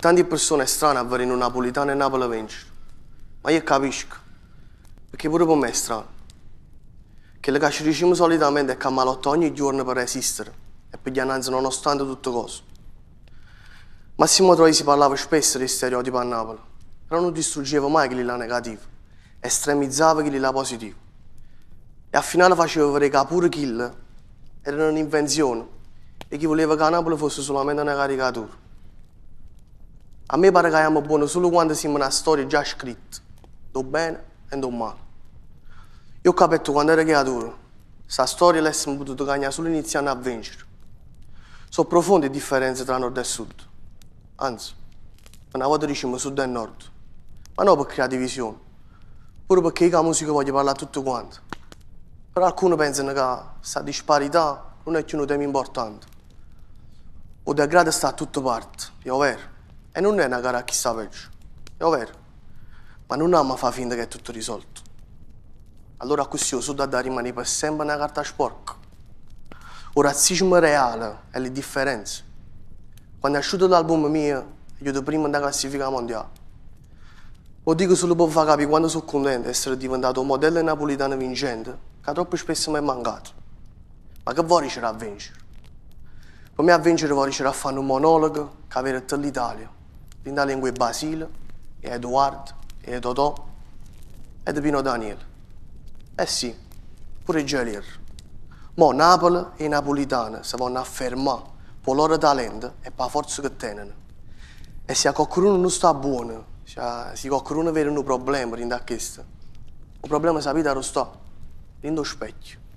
tante persone strane a vedere un napolitano e Napoli vincere. Ma io capisco, perché pure per me è strano. Che le che ci diciamo solitamente è che malotta ogni giorno per resistere e per gli annanzi nonostante tutto cosa. Massimo Troi si parlava spesso di stereotipi a Napoli, però non distruggeva mai quelli là negativa, estremizzava quelli là positiva. E al finale faceva vedere che pure kill era un'invenzione e chi voleva che a Napoli fosse solamente una caricatura. A me pare che siamo buoni solo quando siamo una storia già scritta, do bene e do male. Io ho capito quando ero creatore, questa storia l'essimo potuto cambiare solo iniziando a vincere. Sono profonde differenze tra nord e sud. Anzi, una volta diciamo sud e nord, ma non per creare divisione, pure perché io la musica voglio parlare a tutti quanti. Però alcuni pensano che questa disparità non è più un tema importante. O degrado sta a tutte parti, è vero. E non è una gara a chissà peggio, è vero. Ma non ama fa finta che è tutto risolto. Allora questo lo sud da rimane per sempre una carta sporca. Il razzismo reale è le differenze. Quando è uscito l'album mio, io ero prima della classifica mondiale. Lo dico solo per far capire quando sono contento di essere diventato un modello napolitano vincente, che troppo spesso mi è mancato. Ma che vuoi riuscire a vincere? Per me a vincere vuoi riuscire a fare un monologo che avere l'Italia din dalingue Basile, e Edoard, e Totò, e Pino Daniel. Eh sì, pure Gelir. Mo Napoli e i napolitani si vanno a fermare per il loro talento e per la forza che tengono. E se qualcuno non sta buono, cioè, se qualcuno vede un problema in questo, il problema sapete dove sta? Dentro specchio.